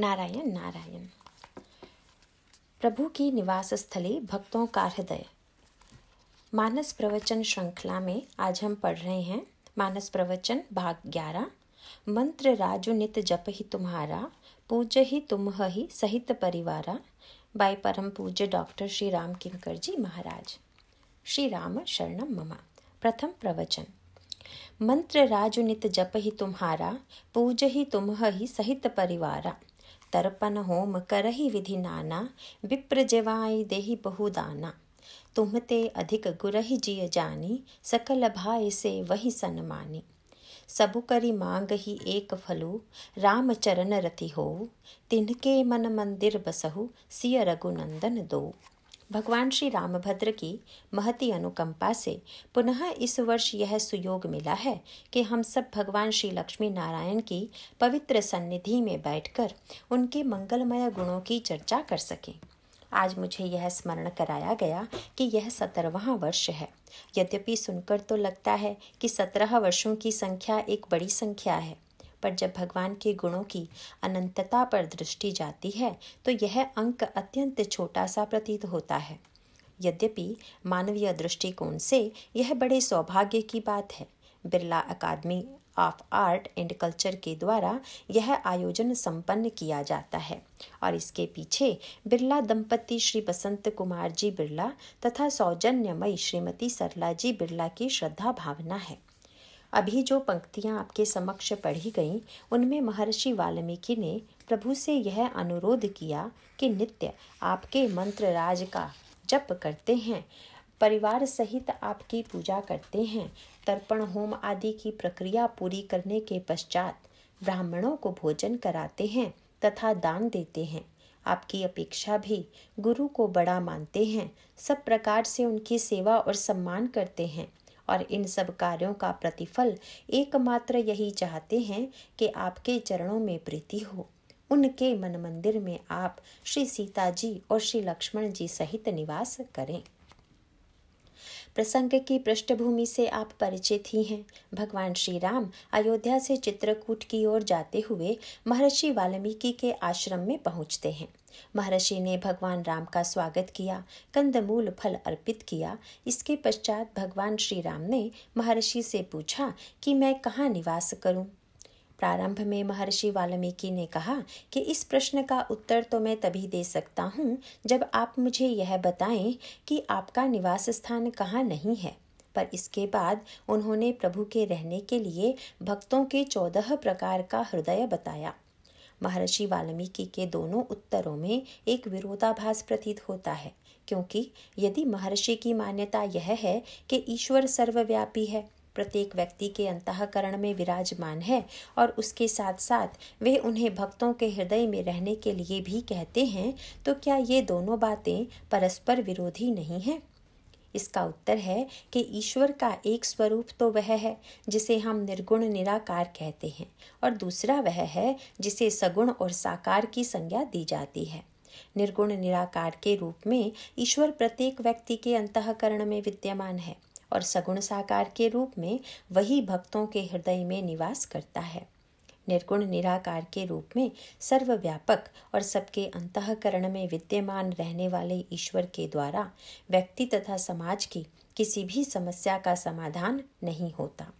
नारायण नारायण प्रभु की निवास स्थली भक्तों का हृदय मानस प्रवचन श्रृंखला में आज हम पढ़ रहे हैं मानस प्रवचन भाग ग्यारह मंत्र राजु नित जप ही तुम्हारा पूज ही तुम ही सहित परिवारा बाय परम पूज्य डॉक्टर श्री राम किंकर जी महाराज श्री राम शरणम ममा प्रथम प्रवचन मंत्र राजु नित जप ही तुम्हारा पूज ही तुम ही सहित परिवारा तर्पण होम करही विधि नाना विप्र जवाय देहि बहुदाना तुम ते अधिक गुरहि जिय जानी सकल भाई से वही सनमानी सबु करी मांग ही एक फलु राम चरण रति हो तिनके मन मंदिर बसहु सिय रघुनंदन दो भगवान श्री रामभद्र की महती अनुकंपा से पुनः इस वर्ष यह सुयोग मिला है कि हम सब भगवान श्री लक्ष्मी नारायण की पवित्र सन्निधि में बैठकर उनके मंगलमय गुणों की चर्चा कर सकें आज मुझे यह स्मरण कराया गया कि यह सत्रहवां वर्ष है यद्यपि सुनकर तो लगता है कि सत्रह वर्षों की संख्या एक बड़ी संख्या है पर जब भगवान के गुणों की अनंतता पर दृष्टि जाती है तो यह अंक अत्यंत छोटा सा प्रतीत होता है यद्यपि मानवीय दृष्टिकोण से यह बड़े सौभाग्य की बात है Birla academy of art and culture के द्वारा यह आयोजन संपन्न किया जाता है और इसके पीछे बिरला दंपति श्री बसंत कुमार जी बिरला तथा सौजन्यमयी श्रीमती सरला जी बिरला की श्रद्धा भावना है अभी जो पंक्तियाँ आपके समक्ष पढ़ी गईं उनमें महर्षि वाल्मीकि ने प्रभु से यह अनुरोध किया कि नित्य आपके मंत्र राज का जप करते हैं परिवार सहित आपकी पूजा करते हैं तर्पण होम आदि की प्रक्रिया पूरी करने के पश्चात ब्राह्मणों को भोजन कराते हैं तथा दान देते हैं आपकी अपेक्षा भी गुरु को बड़ा मानते हैं सब प्रकार से उनकी सेवा और सम्मान करते हैं और इन सब कार्यों का प्रतिफल एकमात्र यही चाहते हैं कि आपके चरणों में प्रीति हो उनके मन मंदिर में आप श्री सीता जी और श्री लक्ष्मण जी सहित निवास करें प्रसंग की पृष्ठभूमि से आप परिचित ही हैं भगवान श्री राम अयोध्या से चित्रकूट की ओर जाते हुए महर्षि वाल्मीकि के आश्रम में पहुंचते हैं महर्षि ने भगवान राम का स्वागत किया कंदमूल फल अर्पित किया इसके पश्चात भगवान श्री राम ने महर्षि से पूछा कि मैं कहाँ निवास करूँ प्रारंभ में महर्षि वाल्मीकि ने कहा कि इस प्रश्न का उत्तर तो मैं तभी दे सकता हूँ जब आप मुझे यह बताएं कि आपका निवास स्थान कहाँ नहीं है पर इसके बाद उन्होंने प्रभु के रहने के लिए भक्तों के चौदह प्रकार का हृदय बताया महर्षि वाल्मीकि के दोनों उत्तरों में एक विरोधाभास प्रतीत होता है क्योंकि यदि महर्षि की मान्यता यह है कि ईश्वर सर्वव्यापी है प्रत्येक व्यक्ति के अंतकरण में विराजमान है और उसके साथ साथ वे उन्हें भक्तों के हृदय में रहने के लिए भी कहते हैं तो क्या ये दोनों बातें परस्पर विरोधी नहीं हैं इसका उत्तर है कि ईश्वर का एक स्वरूप तो वह है जिसे हम निर्गुण निराकार कहते हैं और दूसरा वह है जिसे सगुण और साकार की संज्ञा दी जाती है निर्गुण निराकार के रूप में ईश्वर प्रत्येक व्यक्ति के अंतकरण में विद्यमान है और सगुण साकार के रूप में वही भक्तों के हृदय में निवास करता है निर्गुण निराकार के रूप में सर्वव्यापक और सबके अंतकरण में विद्यमान रहने वाले ईश्वर के द्वारा व्यक्ति तथा समाज की किसी भी समस्या का समाधान नहीं होता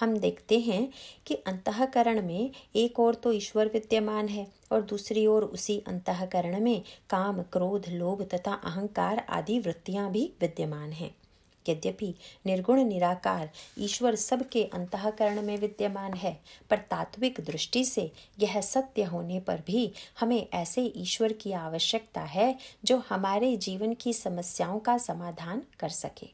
हम देखते हैं कि अंतकरण में एक ओर तो ईश्वर विद्यमान है और दूसरी ओर उसी अंतकरण में काम क्रोध लोभ तथा अहंकार आदि वृत्तियां भी विद्यमान हैं यद्यपि निर्गुण निराकार ईश्वर सबके अंतकरण में विद्यमान है पर तात्विक दृष्टि से यह सत्य होने पर भी हमें ऐसे ईश्वर की आवश्यकता है जो हमारे जीवन की समस्याओं का समाधान कर सके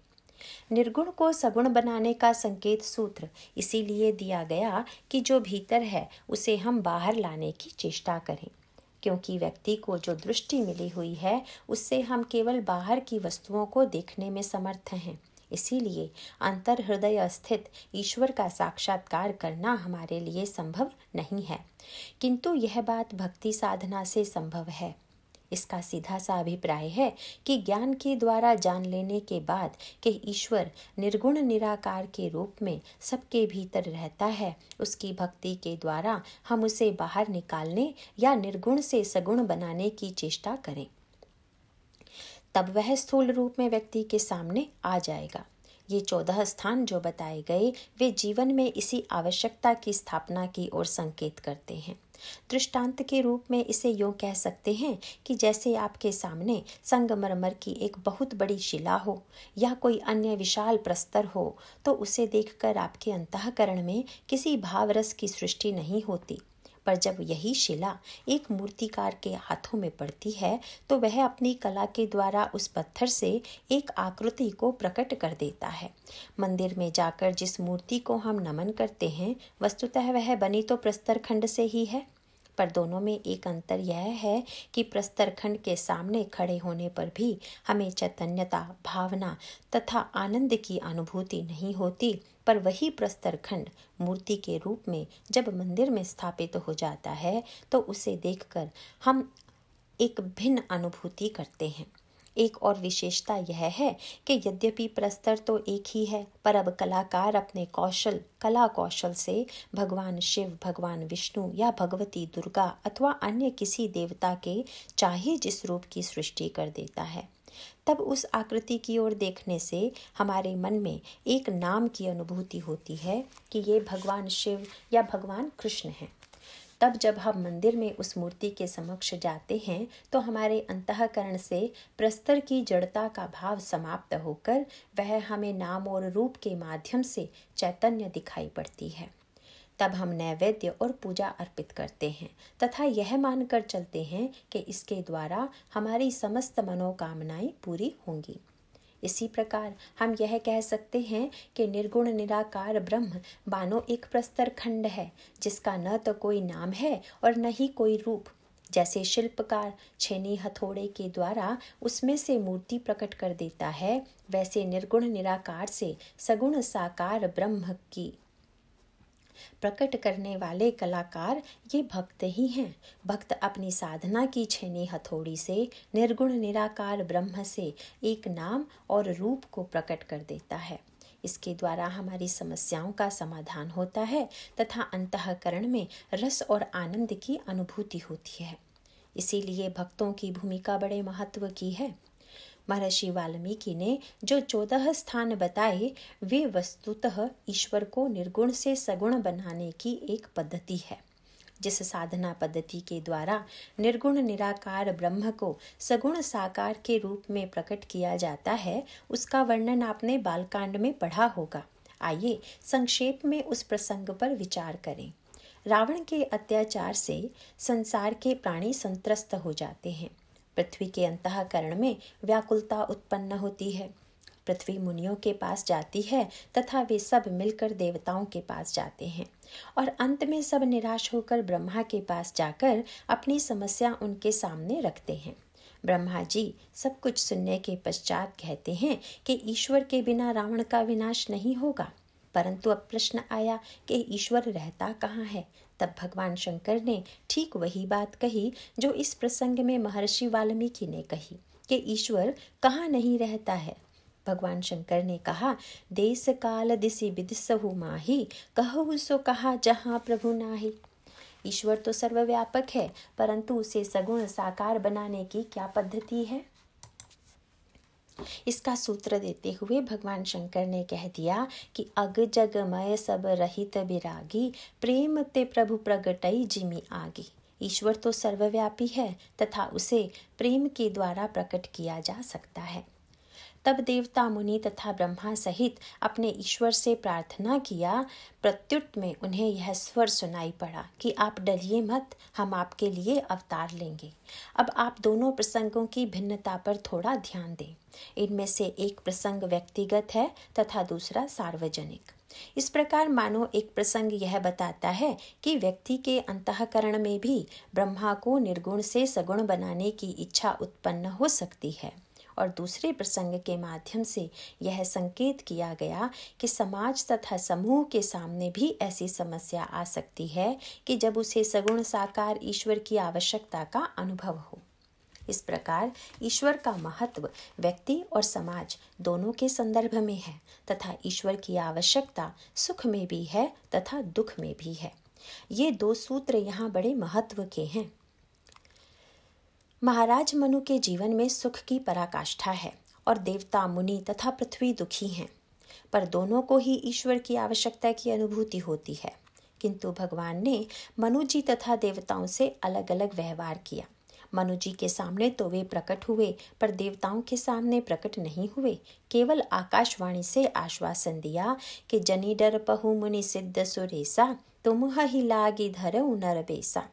निर्गुण को सगुण बनाने का संकेत सूत्र इसीलिए दिया गया कि जो भीतर है उसे हम बाहर लाने की चेष्टा करें क्योंकि व्यक्ति को जो दृष्टि मिली हुई है उससे हम केवल बाहर की वस्तुओं को देखने में समर्थ हैं इसीलिए अंतर हृदय स्थित ईश्वर का साक्षात्कार करना हमारे लिए संभव नहीं है किंतु यह बात भक्ति साधना से संभव है इसका सीधा सा अभिप्राय है कि ज्ञान के द्वारा जान लेने के बाद कि ईश्वर निर्गुण निराकार के रूप में सबके भीतर रहता है उसकी भक्ति के द्वारा हम उसे बाहर निकालने या निर्गुण से सगुण बनाने की चेष्टा करें तब वह स्थूल रूप में व्यक्ति के सामने आ जाएगा ये चौदह स्थान जो बताए गए वे जीवन में इसी आवश्यकता की स्थापना की ओर संकेत करते हैं दृष्टांत के रूप में इसे यूँ कह सकते हैं कि जैसे आपके सामने संगमरमर की एक बहुत बड़ी शिला हो या कोई अन्य विशाल प्रस्तर हो तो उसे देखकर आपके अंतकरण में किसी भावरस की सृष्टि नहीं होती पर जब यही शिला एक मूर्तिकार के हाथों में पड़ती है तो वह अपनी कला के द्वारा उस पत्थर से एक आकृति को प्रकट कर देता है मंदिर में जाकर जिस मूर्ति को हम नमन करते हैं वस्तुतः वह बनी तो प्रस्तर खंड से ही है पर दोनों में एक अंतर यह है कि प्रस्तरखंड के सामने खड़े होने पर भी हमें चैतन्यता भावना तथा आनंद की अनुभूति नहीं होती पर वही प्रस्तर खंड मूर्ति के रूप में जब मंदिर में स्थापित तो हो जाता है तो उसे देखकर हम एक भिन्न अनुभूति करते हैं एक और विशेषता यह है कि यद्यपि प्रस्तर तो एक ही है पर अब कलाकार अपने कौशल कला कौशल से भगवान शिव भगवान विष्णु या भगवती दुर्गा अथवा अन्य किसी देवता के चाहे जिस रूप की सृष्टि कर देता है तब उस आकृति की ओर देखने से हमारे मन में एक नाम की अनुभूति होती है कि ये भगवान शिव या भगवान कृष्ण हैं तब जब हम मंदिर में उस मूर्ति के समक्ष जाते हैं तो हमारे अंतकरण से प्रस्तर की जड़ता का भाव समाप्त होकर वह हमें नाम और रूप के माध्यम से चैतन्य दिखाई पड़ती है तब हम नैवेद्य और पूजा अर्पित करते हैं तथा यह मानकर चलते हैं कि इसके द्वारा हमारी समस्त मनोकामनाएं पूरी होंगी इसी प्रकार हम यह कह सकते हैं कि निर्गुण निराकार ब्रह्म बानो एक प्रस्तर खंड है जिसका न तो कोई नाम है और न ही कोई रूप जैसे शिल्पकार छेनी हथौड़े के द्वारा उसमें से मूर्ति प्रकट कर देता है वैसे निर्गुण निराकार से सगुण साकार ब्रह्म की प्रकट करने वाले कलाकार ये भक्त ही हैं भक्त अपनी साधना की छेनी हथौड़ी से निर्गुण निराकार ब्रह्म से एक नाम और रूप को प्रकट कर देता है इसके द्वारा हमारी समस्याओं का समाधान होता है तथा अंतकरण में रस और आनंद की अनुभूति होती है इसीलिए भक्तों की भूमिका बड़े महत्व की है महर्षि वाल्मीकि ने जो चौदह स्थान बताए वे वस्तुतः ईश्वर को निर्गुण से सगुण बनाने की एक पद्धति है जिस साधना पद्धति के द्वारा निर्गुण निराकार ब्रह्म को सगुण साकार के रूप में प्रकट किया जाता है उसका वर्णन आपने बालकांड में पढ़ा होगा आइए संक्षेप में उस प्रसंग पर विचार करें रावण के अत्याचार से संसार के प्राणी संतरस्त हो जाते हैं पृथ्वी के अंतकरण में व्याकुलता उत्पन्न होती है पृथ्वी मुनियों के पास जाती है तथा वे सब मिलकर देवताओं के पास जाते हैं और अंत में सब निराश होकर ब्रह्मा के पास जाकर अपनी समस्या उनके सामने रखते हैं ब्रह्मा जी सब कुछ सुनने के पश्चात कहते हैं कि ईश्वर के बिना रावण का विनाश नहीं होगा परंतु अब प्रश्न आया कि ईश्वर रहता कहाँ है तब भगवान शंकर ने ठीक वही बात कही जो इस प्रसंग में महर्षि वाल्मीकि ने कही कि ईश्वर कहाँ नहीं रहता है भगवान शंकर ने कहा देश काल दिशी विदिशहु माही कहु सो कहा जहाँ प्रभु नाही ईश्वर तो सर्वव्यापक है परंतु उसे सगुण साकार बनाने की क्या पद्धति है इसका सूत्र देते हुए भगवान शंकर ने कह दिया कि अग जग मय सब रहित विरागी प्रेम ते प्रभु प्रगटई जिमी आगी ईश्वर तो सर्वव्यापी है तथा उसे प्रेम के द्वारा प्रकट किया जा सकता है तब देवता मुनि तथा ब्रह्मा सहित अपने ईश्वर से प्रार्थना किया प्रत्युत में उन्हें यह स्वर सुनाई पड़ा कि आप डरिए मत हम आपके लिए अवतार लेंगे अब आप दोनों प्रसंगों की भिन्नता पर थोड़ा ध्यान दें इनमें से एक प्रसंग व्यक्तिगत है तथा दूसरा सार्वजनिक इस प्रकार मानो एक प्रसंग यह बताता है कि व्यक्ति के अंतकरण में भी ब्रह्मा को निर्गुण से सगुण बनाने की इच्छा उत्पन्न हो सकती है और दूसरे प्रसंग के माध्यम से यह संकेत किया गया कि समाज तथा समूह के सामने भी ऐसी समस्या आ सकती है कि जब उसे सगुण साकार ईश्वर की आवश्यकता का अनुभव हो इस प्रकार ईश्वर का महत्व व्यक्ति और समाज दोनों के संदर्भ में है तथा ईश्वर की आवश्यकता सुख में भी है तथा दुख में भी है ये दो सूत्र यहाँ बड़े महत्व के हैं महाराज मनु के जीवन में सुख की पराकाष्ठा है और देवता मुनि तथा पृथ्वी दुखी हैं पर दोनों को ही ईश्वर की आवश्यकता की अनुभूति होती है किंतु भगवान ने मनु जी तथा देवताओं से अलग अलग व्यवहार किया मनु जी के सामने तो वे प्रकट हुए पर देवताओं के सामने प्रकट नहीं हुए केवल आकाशवाणी से आश्वासन दिया कि जनी डर पहु मुनि सिद्ध सुरेसा तुम ही लागी धर नर बेसा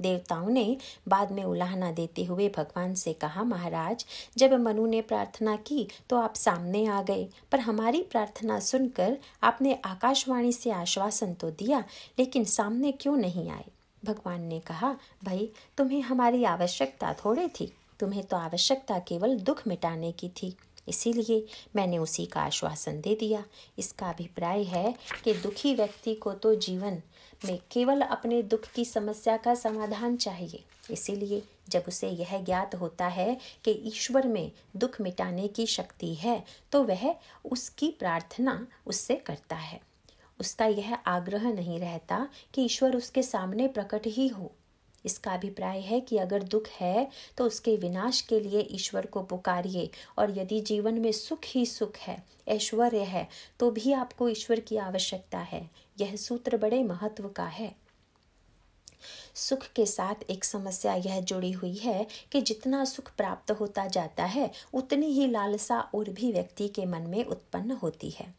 देवताओं ने बाद में उलाहना देते हुए भगवान से कहा महाराज जब मनु ने प्रार्थना की तो आप सामने आ गए पर हमारी प्रार्थना सुनकर आपने आकाशवाणी से आश्वासन तो दिया लेकिन सामने क्यों नहीं आए भगवान ने कहा भाई तुम्हें हमारी आवश्यकता थोड़े थी तुम्हें तो आवश्यकता केवल दुख मिटाने की थी इसीलिए मैंने उसी का आश्वासन दे दिया इसका अभिप्राय है कि दुखी व्यक्ति को तो जीवन में केवल अपने दुख की समस्या का समाधान चाहिए इसीलिए जब उसे यह ज्ञात होता है कि ईश्वर में दुख मिटाने की शक्ति है तो वह उसकी प्रार्थना उससे करता है उसका यह आग्रह नहीं रहता कि ईश्वर उसके सामने प्रकट ही हो इसका अभिप्राय है कि अगर दुख है तो उसके विनाश के लिए ईश्वर को पुकारिए और यदि जीवन में सुख ही सुख है ऐश्वर्य है तो भी आपको ईश्वर की आवश्यकता है यह सूत्र बड़े महत्व का है सुख के साथ एक समस्या यह जुड़ी हुई है कि जितना सुख प्राप्त होता जाता है उतनी ही लालसा और भी व्यक्ति के मन में उत्पन्न होती है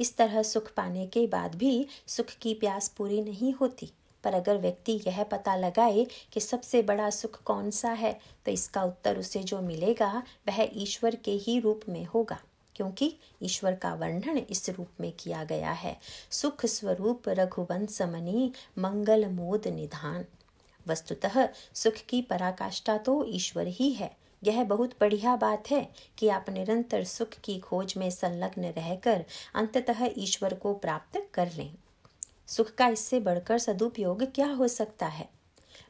इस तरह सुख पाने के बाद भी सुख की प्यास पूरी नहीं होती पर अगर व्यक्ति यह पता लगाए कि सबसे बड़ा सुख कौन सा है तो इसका उत्तर उसे जो मिलेगा वह ईश्वर के ही रूप में होगा क्योंकि ईश्वर का वर्णन इस रूप में किया गया है सुख स्वरूप रघुवंश मनी मंगल मोद निधान वस्तुतः सुख की पराकाष्ठा तो ईश्वर ही है यह बहुत बढ़िया बात है कि आप निरंतर सुख की खोज में संलग्न रहकर अंततः ईश्वर को प्राप्त कर लें सुख का इससे बढ़कर सदुपयोग क्या हो सकता है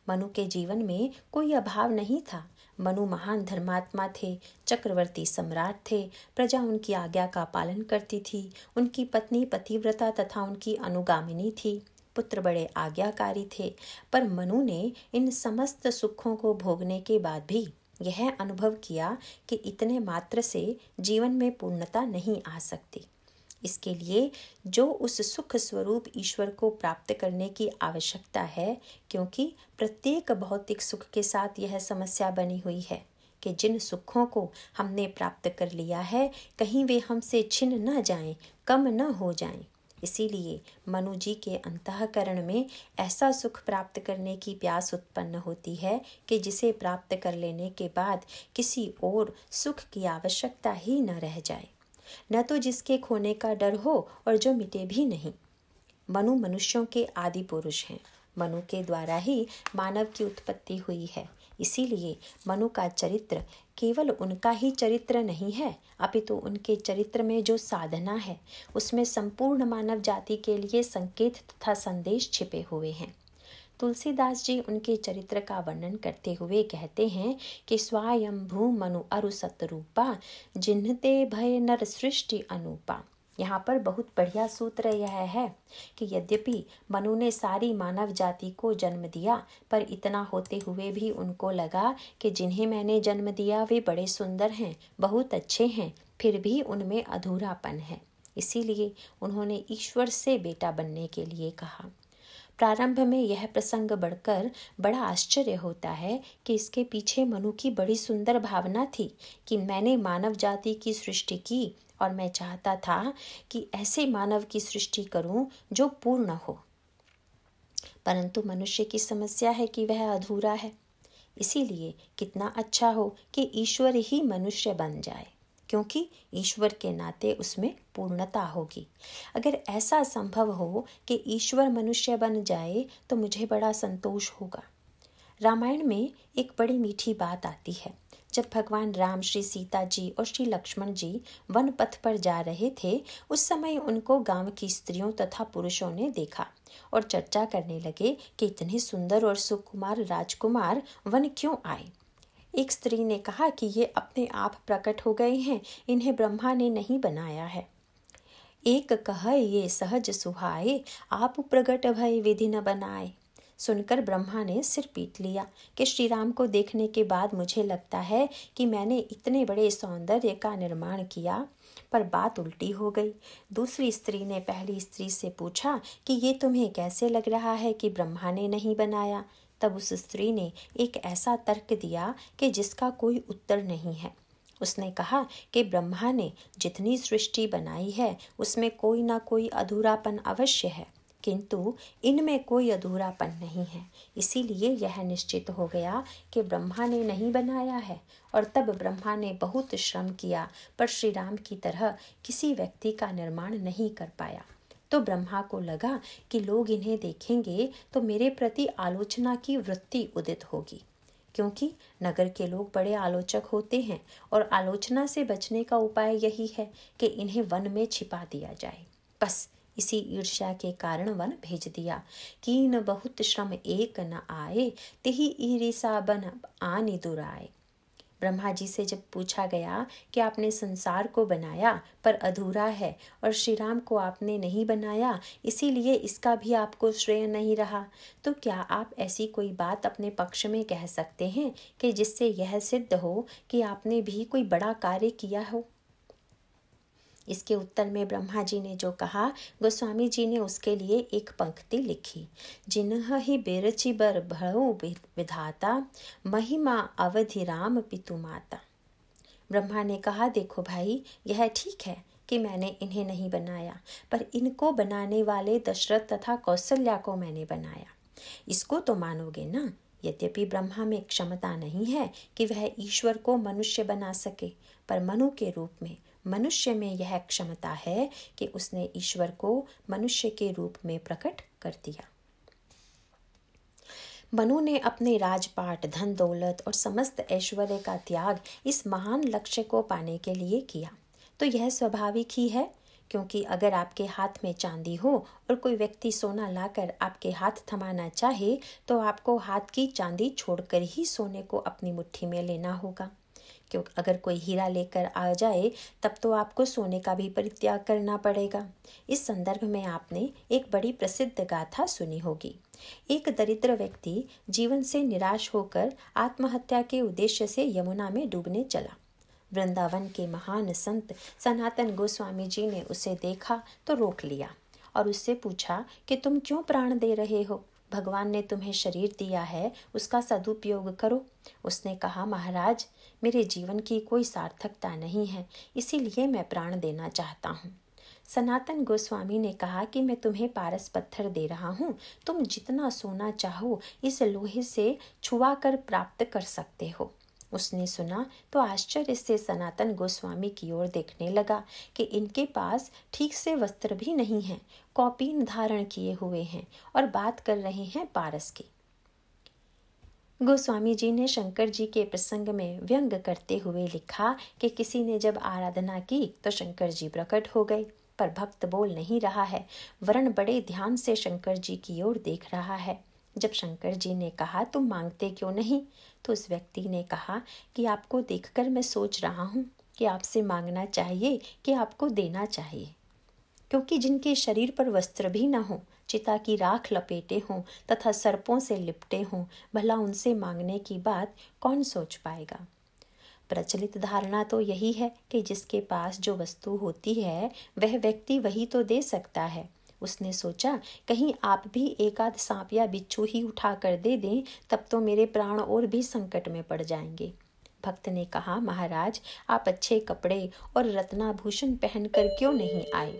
मनु के जीवन में कोई अभाव नहीं था मनु महान धर्मात्मा थे चक्रवर्ती सम्राट थे प्रजा उनकी आज्ञा का पालन करती थी उनकी पत्नी पतिव्रता तथा उनकी अनुगामिनी थी पुत्र बड़े आज्ञाकारी थे पर मनु ने इन समस्त सुखों को भोगने के बाद भी यह अनुभव किया कि इतने मात्र से जीवन में पूर्णता नहीं आ सकती इसके लिए जो उस सुख स्वरूप ईश्वर को प्राप्त करने की आवश्यकता है क्योंकि प्रत्येक भौतिक सुख के साथ यह समस्या बनी हुई है कि जिन सुखों को हमने प्राप्त कर लिया है कहीं वे हमसे छिन न जाएं, कम न हो जाएं। इसीलिए मनु जी के अंतकरण में ऐसा सुख प्राप्त करने की प्यास उत्पन्न होती है कि जिसे प्राप्त कर लेने के बाद किसी और सुख की आवश्यकता ही न रह जाए न तो जिसके खोने का डर हो और जो मिटे भी नहीं मनु मनुष्यों के आदि पुरुष हैं मनु के द्वारा ही मानव की उत्पत्ति हुई है इसीलिए मनु का चरित्र केवल उनका ही चरित्र नहीं है अपितु तो उनके चरित्र में जो साधना है उसमें संपूर्ण मानव जाति के लिए संकेत तथा संदेश छिपे हुए हैं तुलसीदास जी उनके चरित्र का वर्णन करते हुए कहते हैं कि स्वयंभू मनु अरु सतरूपा जिन्हते भय नर सृष्टि अनुपा यहाँ पर बहुत बढ़िया सूत्र यह है कि यद्यपि मनु ने सारी मानव जाति को जन्म दिया पर इतना होते हुए भी उनको लगा कि जिन्हें मैंने जन्म दिया वे बड़े सुंदर हैं बहुत अच्छे हैं फिर भी उनमें अधूरापन है इसीलिए उन्होंने ईश्वर से बेटा बनने के लिए कहा प्रारंभ में यह प्रसंग बढ़कर बड़ा आश्चर्य होता है कि इसके पीछे मनु की बड़ी सुंदर भावना थी कि मैंने मानव जाति की सृष्टि की और मैं चाहता था कि ऐसे मानव की सृष्टि करूं जो पूर्ण हो परंतु मनुष्य की समस्या है कि वह अधूरा है इसीलिए कितना अच्छा हो कि ईश्वर ही मनुष्य बन जाए क्योंकि ईश्वर के नाते उसमें पूर्णता होगी अगर ऐसा संभव हो कि ईश्वर मनुष्य बन जाए तो मुझे बड़ा संतोष होगा रामायण में एक बड़ी मीठी बात आती है जब भगवान राम श्री सीता जी और श्री लक्ष्मण जी वन पथ पर जा रहे थे उस समय उनको गांव की स्त्रियों तथा पुरुषों ने देखा और चर्चा करने लगे कि इतने सुंदर और सुकुमार राजकुमार वन क्यों आए एक स्त्री ने कहा कि ये अपने आप प्रकट हो गए हैं इन्हें ब्रह्मा ने नहीं बनाया है एक कह ये सहज सुहाए आप प्रकट भय विधि न बनाए सुनकर ब्रह्मा ने सिर पीट लिया कि श्री राम को देखने के बाद मुझे लगता है कि मैंने इतने बड़े सौंदर्य का निर्माण किया पर बात उल्टी हो गई दूसरी स्त्री ने पहली स्त्री से पूछा कि ये तुम्हें कैसे लग रहा है कि ब्रह्मा ने नहीं बनाया तब उस स्त्री ने एक ऐसा तर्क दिया कि जिसका कोई उत्तर नहीं है उसने कहा कि ब्रह्मा ने जितनी सृष्टि बनाई है उसमें कोई ना कोई अधूरापन अवश्य है किंतु इनमें कोई अधूरापन नहीं है इसीलिए यह निश्चित हो गया कि ब्रह्मा ने नहीं बनाया है और तब ब्रह्मा ने बहुत श्रम किया पर श्री राम की तरह किसी व्यक्ति का निर्माण नहीं कर पाया तो ब्रह्मा को लगा कि लोग इन्हें देखेंगे तो मेरे प्रति आलोचना की वृत्ति उदित होगी क्योंकि नगर के लोग बड़े आलोचक होते हैं और आलोचना से बचने का उपाय यही है कि इन्हें वन में छिपा दिया जाए बस इसी ईर्ष्या के कारण वन भेज दिया कि न बहुत श्रम एक न आए तिही ईरिसा बन आनी दुराए ब्रह्मा जी से जब पूछा गया कि आपने संसार को बनाया पर अधूरा है और श्री राम को आपने नहीं बनाया इसीलिए इसका भी आपको श्रेय नहीं रहा तो क्या आप ऐसी कोई बात अपने पक्ष में कह सकते हैं कि जिससे यह सिद्ध हो कि आपने भी कोई बड़ा कार्य किया हो इसके उत्तर में ब्रह्मा जी ने जो कहा गोस्वामी जी ने उसके लिए एक पंक्ति लिखी जिन्ह ही बेरचि बर भऊ विधाता महिमा अवधि राम पितु माता ब्रह्मा ने कहा देखो भाई यह ठीक है कि मैंने इन्हें नहीं बनाया पर इनको बनाने वाले दशरथ तथा कौशल्या को मैंने बनाया इसको तो मानोगे ना यद्यपि ब्रह्मा में क्षमता नहीं है कि वह ईश्वर को मनुष्य बना सके पर मनु के रूप में मनुष्य में यह क्षमता है कि उसने ईश्वर को मनुष्य के रूप में प्रकट कर दिया मनु ने अपने राजपाट धन दौलत और समस्त ऐश्वर्य का त्याग इस महान लक्ष्य को पाने के लिए किया तो यह स्वाभाविक ही है क्योंकि अगर आपके हाथ में चांदी हो और कोई व्यक्ति सोना लाकर आपके हाथ थमाना चाहे तो आपको हाथ की चांदी छोड़कर ही सोने को अपनी मुट्ठी में लेना होगा क्योंकि अगर कोई हीरा लेकर आ जाए तब तो आपको सोने का भी परित्याग करना पड़ेगा इस संदर्भ में आपने एक बड़ी प्रसिद्ध गाथा सुनी होगी एक दरिद्र व्यक्ति जीवन से निराश होकर आत्महत्या के उद्देश्य से यमुना में डूबने चला वृंदावन के महान संत सनातन गोस्वामी जी ने उसे देखा तो रोक लिया और उससे पूछा कि तुम क्यों प्राण दे रहे हो भगवान ने तुम्हें शरीर दिया है उसका सदुपयोग करो उसने कहा महाराज मेरे जीवन की कोई सार्थकता नहीं है इसीलिए मैं प्राण देना चाहता हूँ सनातन गोस्वामी ने कहा कि मैं तुम्हें पारस पत्थर दे रहा हूँ तुम जितना सोना चाहो इस लोहे से छुआ कर प्राप्त कर सकते हो उसने सुना तो आश्चर्य से सनातन गोस्वामी की ओर देखने लगा कि इनके पास ठीक से वस्त्र भी नहीं हैं कॉपीन धारण किए हुए हैं और बात कर रहे हैं पारस की गोस्वामी जी ने शंकर जी के प्रसंग में व्यंग करते हुए लिखा कि किसी ने जब आराधना की तो शंकर जी प्रकट हो गए पर भक्त बोल नहीं रहा है वरण बड़े ध्यान से शंकर जी की ओर देख रहा है जब शंकर जी ने कहा तुम मांगते क्यों नहीं तो उस व्यक्ति ने कहा कि आपको देखकर मैं सोच रहा हूँ कि आपसे मांगना चाहिए कि आपको देना चाहिए क्योंकि जिनके शरीर पर वस्त्र भी न हो चिता की राख लपेटे हों तथा सर्पों से लिपटे हों भला उनसे मांगने की बात कौन सोच पाएगा प्रचलित धारणा तो यही है कि जिसके पास जो वस्तु होती है वह व्यक्ति वही तो दे सकता है उसने सोचा कहीं आप भी एक आध सांप या बिच्छू ही उठा कर दे दें तब तो मेरे प्राण और भी संकट में पड़ जाएंगे भक्त ने कहा महाराज आप अच्छे कपड़े और रत्नाभूषण पहनकर क्यों नहीं आए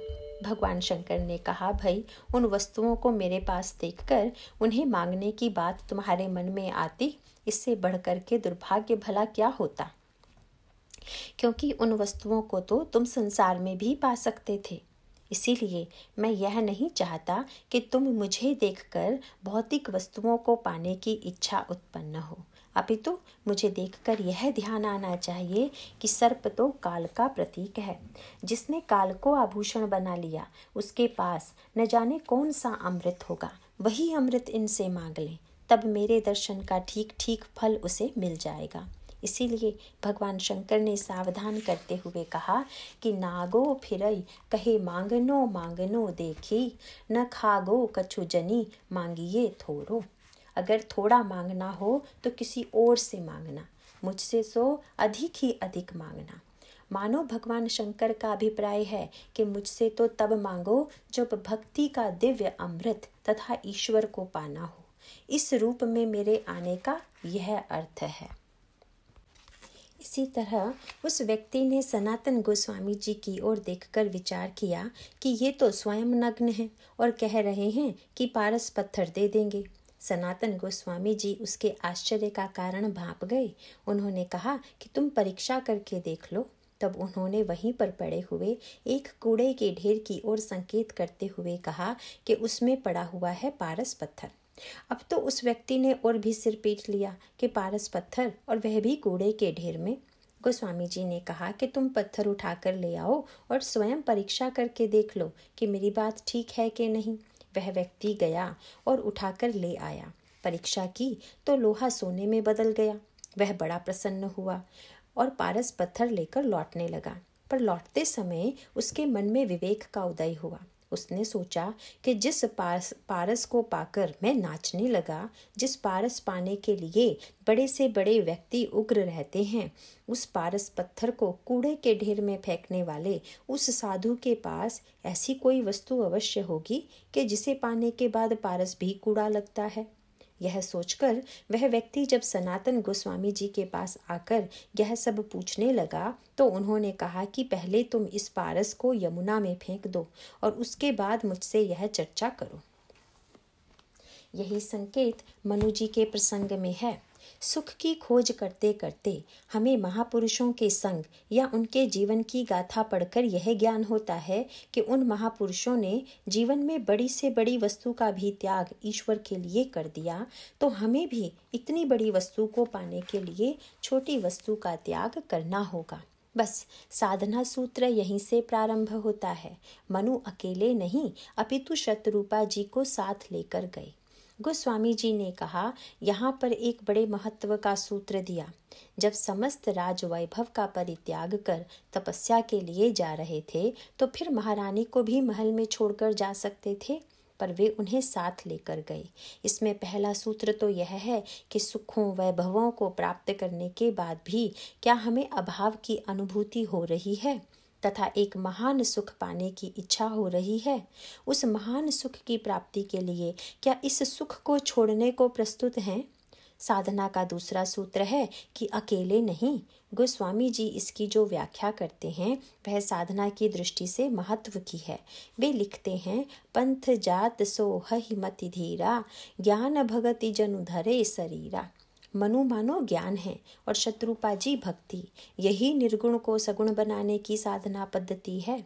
भगवान शंकर ने कहा भाई उन वस्तुओं को मेरे पास देखकर उन्हें मांगने की बात तुम्हारे मन में आती इससे बढ़कर के दुर्भाग्य भला क्या होता क्योंकि उन वस्तुओं को तो तुम संसार में भी पा सकते थे इसीलिए मैं यह नहीं चाहता कि तुम मुझे देखकर भौतिक वस्तुओं को पाने की इच्छा उत्पन्न हो अपितु तो मुझे देखकर यह ध्यान आना चाहिए कि सर्प तो काल का प्रतीक है जिसने काल को आभूषण बना लिया उसके पास न जाने कौन सा अमृत होगा वही अमृत इनसे मांग लें तब मेरे दर्शन का ठीक ठीक फल उसे मिल जाएगा इसीलिए भगवान शंकर ने सावधान करते हुए कहा कि नागो फिरई कहे मांगनो मांगनो देखी न खागो कछु जनी मांगिए थोड़ो अगर थोड़ा मांगना हो तो किसी और से मांगना मुझसे सो अधिक ही अधिक मांगना मानो भगवान शंकर का अभिप्राय है कि मुझसे तो तब मांगो जब भक्ति का दिव्य अमृत तथा ईश्वर को पाना हो इस रूप में मेरे आने का यह अर्थ है इसी तरह उस व्यक्ति ने सनातन गोस्वामी जी की ओर देखकर विचार किया कि ये तो स्वयं नग्न हैं और कह रहे हैं कि पारस पत्थर दे देंगे सनातन गोस्वामी जी उसके आश्चर्य का कारण भाप गए उन्होंने कहा कि तुम परीक्षा करके देख लो तब उन्होंने वहीं पर पड़े हुए एक कूड़े के ढेर की ओर संकेत करते हुए कहा कि उसमें पड़ा हुआ है पारस पत्थर अब तो उस व्यक्ति ने और भी सिर पीट लिया कि पारस पत्थर और वह भी कूड़े के ढेर में गोस्वामी जी ने कहा कि तुम पत्थर उठा कर ले आओ और स्वयं परीक्षा करके देख लो कि मेरी बात ठीक है कि नहीं वह व्यक्ति गया और उठाकर ले आया परीक्षा की तो लोहा सोने में बदल गया वह बड़ा प्रसन्न हुआ और पारस पत्थर लेकर लौटने लगा पर लौटते समय उसके मन में विवेक का उदय हुआ उसने सोचा कि जिस पारस पारस को पाकर मैं नाचने लगा जिस पारस पाने के लिए बड़े से बड़े व्यक्ति उग्र रहते हैं उस पारस पत्थर को कूड़े के ढेर में फेंकने वाले उस साधु के पास ऐसी कोई वस्तु अवश्य होगी कि जिसे पाने के बाद पारस भी कूड़ा लगता है यह सोचकर वह व्यक्ति जब सनातन गोस्वामी जी के पास आकर यह सब पूछने लगा तो उन्होंने कहा कि पहले तुम इस पारस को यमुना में फेंक दो और उसके बाद मुझसे यह चर्चा करो यही संकेत मनु जी के प्रसंग में है सुख की खोज करते करते हमें महापुरुषों के संग या उनके जीवन की गाथा पढ़कर यह ज्ञान होता है कि उन महापुरुषों ने जीवन में बड़ी से बड़ी वस्तु का भी त्याग ईश्वर के लिए कर दिया तो हमें भी इतनी बड़ी वस्तु को पाने के लिए छोटी वस्तु का त्याग करना होगा बस साधना सूत्र यहीं से प्रारंभ होता है मनु अकेले नहीं अपितु शत्रुपा जी को साथ लेकर गए गोस्वामी जी ने कहा यहाँ पर एक बड़े महत्व का सूत्र दिया जब समस्त राज वैभव का परित्याग कर तपस्या के लिए जा रहे थे तो फिर महारानी को भी महल में छोड़कर जा सकते थे पर वे उन्हें साथ लेकर गए इसमें पहला सूत्र तो यह है कि सुखों वैभवों को प्राप्त करने के बाद भी क्या हमें अभाव की अनुभूति हो रही है तथा एक महान सुख पाने की इच्छा हो रही है उस महान सुख की प्राप्ति के लिए क्या इस सुख को छोड़ने को प्रस्तुत हैं साधना का दूसरा सूत्र है कि अकेले नहीं गोस्वामी जी इसकी जो व्याख्या करते हैं वह साधना की दृष्टि से महत्व की है वे लिखते हैं पंथ जात सोह हिमति धीरा ज्ञान भगति जनु धरे शरीरा मनु मानो ज्ञान है और शत्रुपा जी भक्ति यही निर्गुण को सगुण बनाने की साधना पद्धति है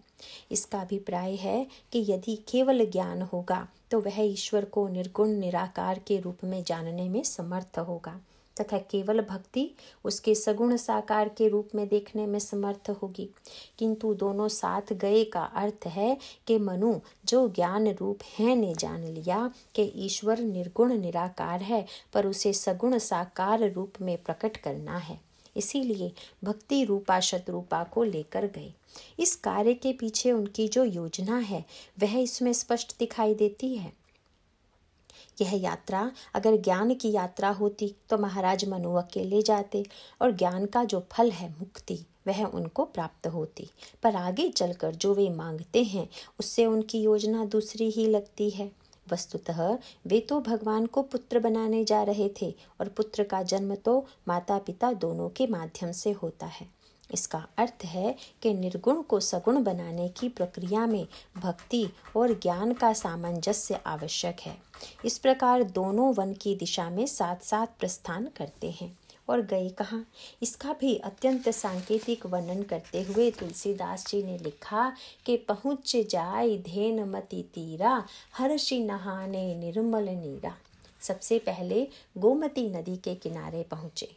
इसका अभिप्राय है कि यदि केवल ज्ञान होगा तो वह ईश्वर को निर्गुण निराकार के रूप में जानने में समर्थ होगा तथा केवल भक्ति उसके सगुण साकार के रूप में देखने में समर्थ होगी किंतु दोनों साथ गए का अर्थ है कि मनु जो ज्ञान रूप है ने जान लिया कि ईश्वर निर्गुण निराकार है पर उसे सगुण साकार रूप में प्रकट करना है इसीलिए भक्ति रूपा शत्रुपा को लेकर गए इस कार्य के पीछे उनकी जो योजना है वह इसमें स्पष्ट दिखाई देती है यह यात्रा अगर ज्ञान की यात्रा होती तो महाराज मनु अकेले जाते और ज्ञान का जो फल है मुक्ति वह उनको प्राप्त होती पर आगे चलकर जो वे मांगते हैं उससे उनकी योजना दूसरी ही लगती है वस्तुतः वे तो भगवान को पुत्र बनाने जा रहे थे और पुत्र का जन्म तो माता पिता दोनों के माध्यम से होता है इसका अर्थ है कि निर्गुण को सगुण बनाने की प्रक्रिया में भक्ति और ज्ञान का सामंजस्य आवश्यक है इस प्रकार दोनों वन की दिशा में साथ साथ प्रस्थान करते हैं और गए कहाँ इसका भी अत्यंत सांकेतिक वर्णन करते हुए तुलसीदास जी ने लिखा कि पहुँच जाय धेन मति तीरा हर्षि नहाने निर्मल नीरा सबसे पहले गोमती नदी के किनारे पहुँचे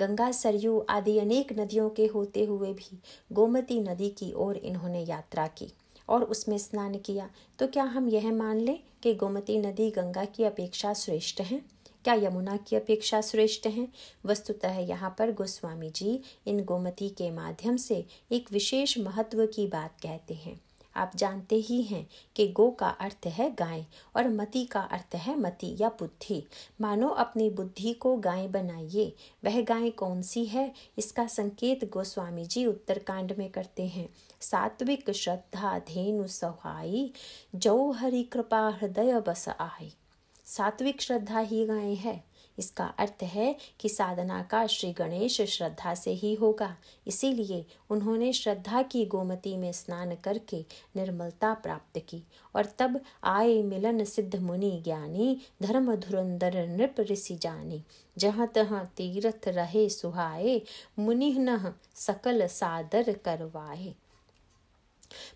गंगा सरयू आदि अनेक नदियों के होते हुए भी गोमती नदी की ओर इन्होंने यात्रा की और उसमें स्नान किया तो क्या हम यह मान लें कि गोमती नदी गंगा की अपेक्षा श्रेष्ठ हैं क्या यमुना की अपेक्षा श्रेष्ठ हैं वस्तुतः यहाँ पर गोस्वामी जी इन गोमती के माध्यम से एक विशेष महत्व की बात कहते हैं आप जानते ही हैं कि गो का अर्थ है गाय और मति का अर्थ है मति या बुद्धि मानो अपनी बुद्धि को गाय बनाइए वह गाय कौन सी है इसका संकेत गोस्वामी जी उत्तरकांड में करते हैं सात्विक श्रद्धा धेनु सहाई जौ हरि कृपा हृदय बस आई सात्विक श्रद्धा ही गाय है इसका अर्थ है कि साधना का श्री गणेश श्रद्धा से ही होगा इसीलिए उन्होंने श्रद्धा की गोमती में स्नान करके निर्मलता प्राप्त की और तब आए मिलन सिद्ध मुनि ज्ञानी धर्म धुरंधर नृप ऋषि जानी जहाँ तहाँ तीर्थ रहे सुहाए न सकल सादर करवाए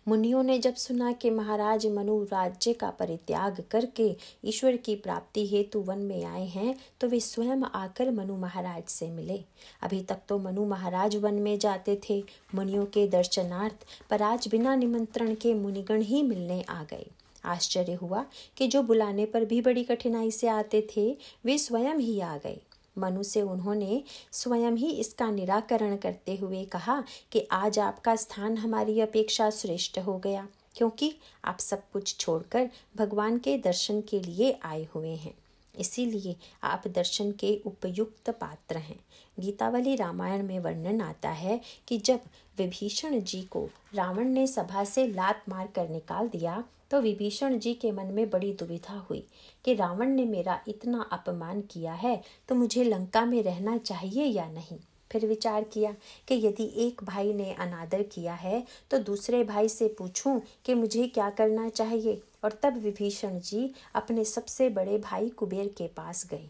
मुनियों ने जब सुना कि महाराज मनु राज्य का परित्याग करके ईश्वर की प्राप्ति हेतु वन में आए हैं तो वे स्वयं आकर मनु महाराज से मिले अभी तक तो मनु महाराज वन में जाते थे मुनियों के दर्शनार्थ पर आज बिना निमंत्रण के मुनिगण ही मिलने आ गए आश्चर्य हुआ कि जो बुलाने पर भी बड़ी कठिनाई से आते थे वे स्वयं ही आ गए मनु से उन्होंने स्वयं ही इसका निराकरण करते हुए कहा कि आज आपका स्थान हमारी अपेक्षा श्रेष्ठ हो गया क्योंकि आप सब कुछ छोड़कर भगवान के दर्शन के लिए आए हुए हैं इसीलिए आप दर्शन के उपयुक्त पात्र हैं गीतावली रामायण में वर्णन आता है कि जब विभीषण जी को रावण ने सभा से लात मार कर निकाल दिया तो विभीषण जी के मन में बड़ी दुविधा हुई कि रावण ने मेरा इतना अपमान किया है तो मुझे लंका में रहना चाहिए या नहीं फिर विचार किया कि यदि एक भाई ने अनादर किया है तो दूसरे भाई से पूछूं कि मुझे क्या करना चाहिए और तब विभीषण जी अपने सबसे बड़े भाई कुबेर के पास गए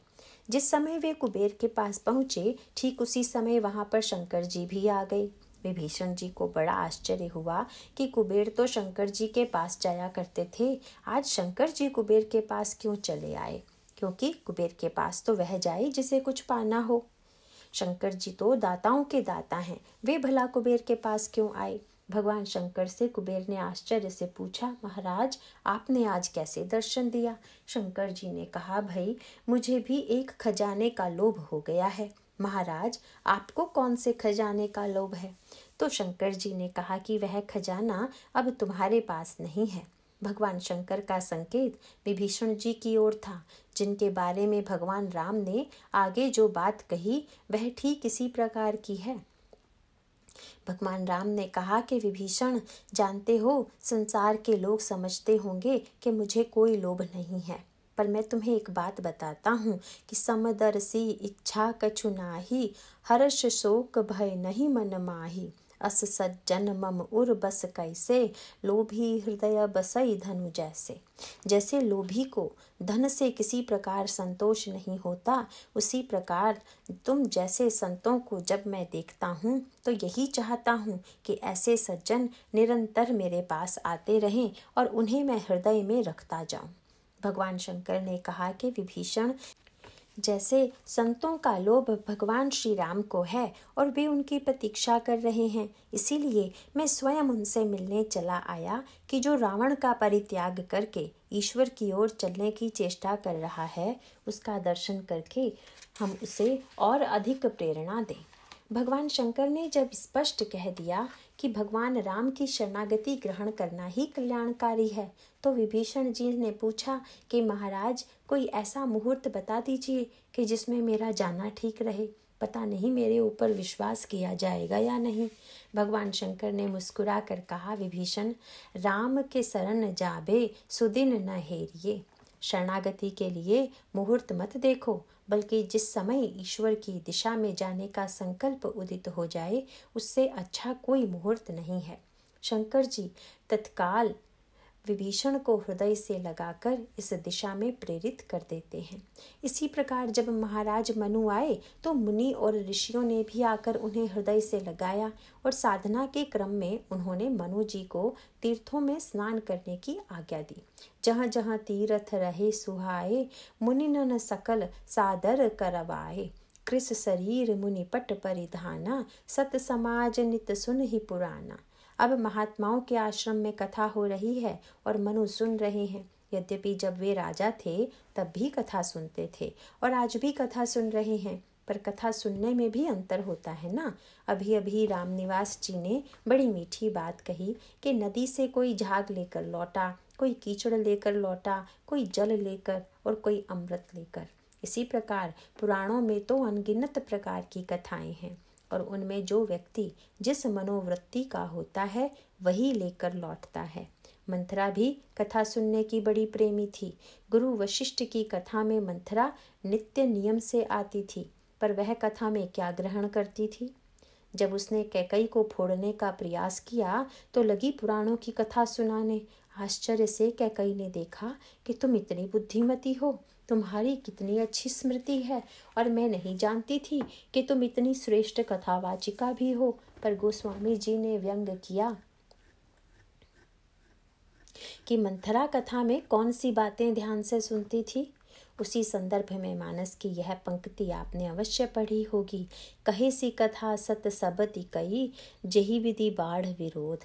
जिस समय वे कुबेर के पास पहुँचे ठीक उसी समय वहाँ पर शंकर जी भी आ गए विभीषण जी को बड़ा आश्चर्य हुआ कि कुबेर तो शंकर जी के पास जाया करते थे आज शंकर जी कुबेर के पास क्यों चले आए क्योंकि कुबेर के पास तो वह जाए जिसे कुछ पाना हो शंकर जी तो दाताओं के दाता हैं वे भला कुबेर के पास क्यों आए भगवान शंकर से कुबेर ने आश्चर्य से पूछा महाराज आपने आज कैसे दर्शन दिया शंकर जी ने कहा भाई मुझे भी एक खजाने का लोभ हो गया है महाराज आपको कौन से खजाने का लोभ है तो शंकर जी ने कहा कि वह खजाना अब तुम्हारे पास नहीं है भगवान शंकर का संकेत विभीषण जी की ओर था जिनके बारे में भगवान राम ने आगे जो बात कही वह ठीक इसी प्रकार की है भगवान राम ने कहा कि विभीषण जानते हो संसार के लोग समझते होंगे कि मुझे कोई लोभ नहीं है पर मैं तुम्हें एक बात बताता हूँ कि समदर्शी इच्छा कछु नाही हर्ष शोक भय नहीं मन माही अस सज्जन मम उर बस कैसे लोभी हृदय बसई धनु जैसे जैसे लोभी को धन से किसी प्रकार संतोष नहीं होता उसी प्रकार तुम जैसे संतों को जब मैं देखता हूँ तो यही चाहता हूँ कि ऐसे सज्जन निरंतर मेरे पास आते रहें और उन्हें मैं हृदय में रखता जाऊँ भगवान शंकर ने कहा कि विभीषण जैसे संतों का लोभ भगवान श्री राम को है और वे उनकी प्रतीक्षा कर रहे हैं इसीलिए मैं स्वयं उनसे मिलने चला आया कि जो रावण का परित्याग करके ईश्वर की ओर चलने की चेष्टा कर रहा है उसका दर्शन करके हम उसे और अधिक प्रेरणा दें भगवान शंकर ने जब स्पष्ट कह दिया कि भगवान राम की शरणागति ग्रहण करना ही कल्याणकारी है तो विभीषण जी ने पूछा कि महाराज कोई ऐसा मुहूर्त बता दीजिए कि जिसमें मेरा जाना ठीक रहे पता नहीं मेरे ऊपर विश्वास किया जाएगा या नहीं भगवान शंकर ने मुस्कुरा कर कहा विभीषण राम के शरण जाबे सुदिन न हेरिए शरणागति के लिए मुहूर्त मत देखो बल्कि जिस समय ईश्वर की दिशा में जाने का संकल्प उदित हो जाए उससे अच्छा कोई मुहूर्त नहीं है शंकर जी तत्काल विभीषण को हृदय से लगाकर इस दिशा में प्रेरित कर देते हैं इसी प्रकार जब महाराज मनु आए तो मुनि और ऋषियों ने भी आकर उन्हें हृदय से लगाया और साधना के क्रम में उन्होंने मनु जी को तीर्थों में स्नान करने की आज्ञा दी जहाँ जहाँ तीर्थ रहे सुहाए मुनि नन सकल सादर करवाए कृष शरीर मुनिपट परिधाना सत समाज नित सुन ही पुराना अब महात्माओं के आश्रम में कथा हो रही है और मनु सुन रहे हैं यद्यपि जब वे राजा थे तब भी कथा सुनते थे और आज भी कथा सुन रहे हैं पर कथा सुनने में भी अंतर होता है ना अभी अभी रामनिवास जी ने बड़ी मीठी बात कही कि नदी से कोई झाग लेकर लौटा कोई कीचड़ लेकर लौटा कोई जल लेकर और कोई अमृत लेकर इसी प्रकार पुराणों में तो अनगिनत प्रकार की कथाएं हैं और उनमें जो व्यक्ति जिस मनोवृत्ति का होता है वही लेकर लौटता है मंथरा भी कथा सुनने की बड़ी प्रेमी थी गुरु वशिष्ठ की कथा में मंथरा नित्य नियम से आती थी पर वह कथा में क्या ग्रहण करती थी जब उसने कैकई को फोड़ने का प्रयास किया तो लगी पुराणों की कथा सुनाने आश्चर्य से कैकई ने देखा कि तुम इतनी बुद्धिमती हो तुम्हारी कितनी अच्छी स्मृति है और मैं नहीं जानती थी कि तुम इतनी श्रेष्ठ कथावाचिका भी हो पर गोस्वामी जी ने व्यंग किया कि मंथरा कथा में कौन सी बातें ध्यान से सुनती थी उसी संदर्भ में मानस की यह पंक्ति आपने अवश्य पढ़ी होगी कहे सी कथा सत सबति कई जही विधि बाढ़ विरोध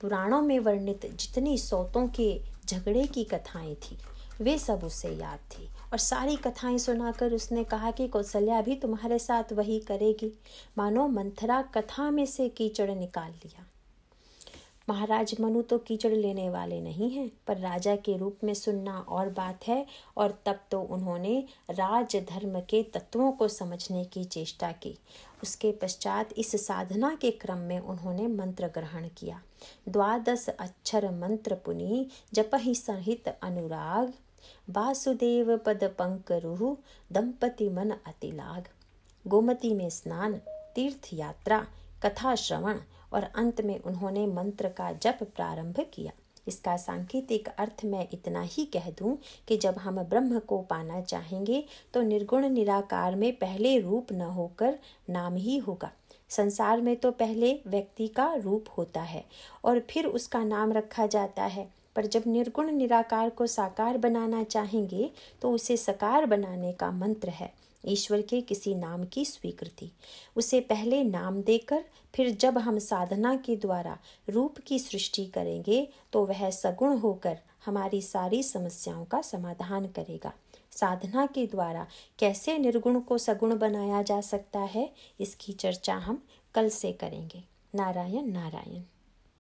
पुराणों में वर्णित जितनी सौतों के झगड़े की कथाएं थी वे सब उसे याद थी और सारी कथाएं सुनाकर उसने कहा कि कौशल्या भी तुम्हारे साथ वही करेगी मानो मंथरा कथा में से कीचड़ निकाल लिया महाराज मनु तो कीचड़ लेने वाले नहीं हैं पर राजा के रूप में सुनना और बात है और तब तो उन्होंने राज धर्म के तत्वों को समझने की चेष्टा की उसके पश्चात इस साधना के क्रम में उन्होंने मंत्र ग्रहण किया द्वादश अक्षर मंत्र पुनि ही संहित अनुराग वासुदेव पद रुहु दंपति मन अति लाग गोमती में स्नान तीर्थ यात्रा कथा श्रवण और अंत में उन्होंने मंत्र का जप प्रारंभ किया इसका सांकेतिक अर्थ मैं इतना ही कह दूं कि जब हम ब्रह्म को पाना चाहेंगे तो निर्गुण निराकार में पहले रूप न होकर नाम ही होगा संसार में तो पहले व्यक्ति का रूप होता है और फिर उसका नाम रखा जाता है पर जब निर्गुण निराकार को साकार बनाना चाहेंगे तो उसे साकार बनाने का मंत्र है ईश्वर के किसी नाम की स्वीकृति उसे पहले नाम देकर फिर जब हम साधना के द्वारा रूप की सृष्टि करेंगे तो वह सगुण होकर हमारी सारी समस्याओं का समाधान करेगा साधना के द्वारा कैसे निर्गुण को सगुण बनाया जा सकता है इसकी चर्चा हम कल से करेंगे नारायण नारायण